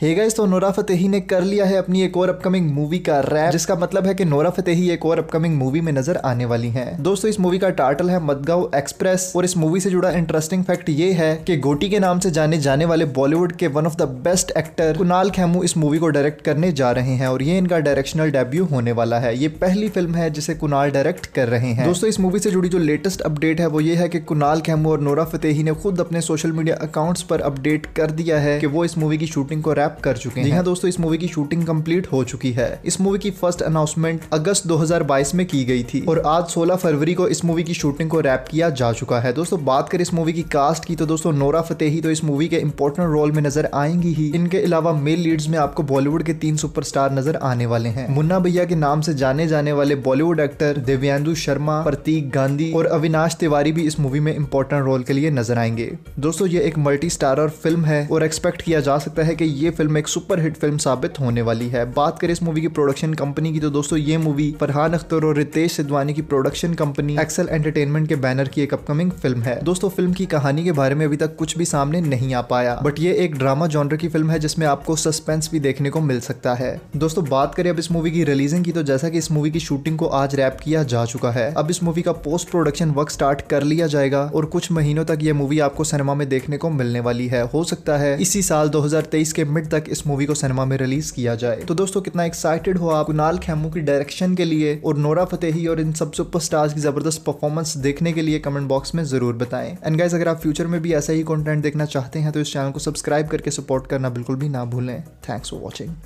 हे इस गाइस तो Nora Fatehi ने कर लिया है अपनी एक और अपकमिंग मूवी का रैप जिसका मतलब है कि नोरा फतेही एक और अपकमिंग मूवी में नजर आने वाली हैं दोस्तों इस मूवी का टाइटल है मदगांव एक्सप्रेस और इस मूवी से जुड़ा इंटरेस्टिंग फैक्ट ये है कि गोटी के नाम से जाने जाने वाले बॉलीवुड के one of the best actor Kunal Khemu इस मूवी को डायरेक्ट करने जा रहे हैं और ये इनका डायरेक्शनल डेब्यू होने वाला है ये पहली फिल्म है जिसे कुनाल डायरेक्ट कर रहे हैं दोस्तों इस मूवी से जुड़ी जो लेटेस्ट अपडेट है वो ये है कि कुनाल खेमू और नोरा फतेही ने खुद अपने सोशल मीडिया अकाउंट्स पर अपडेट कर दिया है कि वो इस मूवी की शूटिंग को रैप रैप कर चुके हाँ हैं दोस्तों इस मूवी की शूटिंग कंप्लीट हो चुकी है इस मूवी की फर्स्ट अनाउंसमेंट अगस्त 2022 में की गई थी और आज 16 फरवरी को इस मूवी की शूटिंग को रैप किया जा चुका है दोस्तों बात करें इस मूवी की कास्ट की तो दोस्तों नोरा फतेही तो इस मूवी के इम्पोर्टेंट रोल में नजर आएंगी ही इनके अलावा मेल लीड्स में आपको बॉलीवुड के तीन सुपरस्टार नजर आने वाले हैं मुन्ना भैया के नाम से जाने जाने वाले बॉलीवुड एक्टर दिव्यांदु शर्मा प्रतीक गांधी और अविनाश तिवारी भी इस मूवी में इम्पोर्टेंट रोल के लिए नजर आएंगे दोस्तों ये एक मल्टी स्टारर फिल्म है और एक्सपेक्ट किया जा सकता है की ये फिल्म एक सुपर हिट फिल्म साबित होने वाली है बात करें इस मूवी की प्रोडक्शन कंपनी की तो दोस्तों ये मूवी फरहान अख्तर और रितेश सिद्धवानी की प्रोडक्शन कंपनी एक्सल एंटरटेनमेंट के बैनर की एक अपकमिंग फिल्म है दोस्तों फिल्म की कहानी के बारे में अभी तक कुछ भी सामने नहीं आ पाया बट ये एक ड्रामा जॉनर की फिल्म है जिसमें आपको सस्पेंस भी देखने को मिल सकता है दोस्तों बात करें अब इस मूवी की रिलीजिंग की तो जैसा की इस मूवी की शूटिंग को आज रैप किया जा चुका है अब इस मूवी का पोस्ट प्रोडक्शन वर्क स्टार्ट कर लिया जाएगा और कुछ महीनों तक ये मूवी आपको सिनेमा में देखने को मिलने वाली है हो सकता है इसी साल 2023 के मिड मिड तक इस मूवी को सिनेमा में रिलीज किया जाए तो दोस्तों कितना एक्साइटेड हो आप कुनाल खेमू की डायरेक्शन के लिए और नोरा फतेही और इन सब सुपरस्टार्स की जबरदस्त परफॉर्मेंस देखने के लिए कमेंट बॉक्स में जरूर बताएं एंड गाइज अगर आप फ्यूचर में भी ऐसा ही कॉन्टेंट देखना चाहते हैं तो इस चैनल को सब्सक्राइब करके सपोर्ट करना बिल्कुल भी ना भूलें थैंक्स फॉर वॉचिंग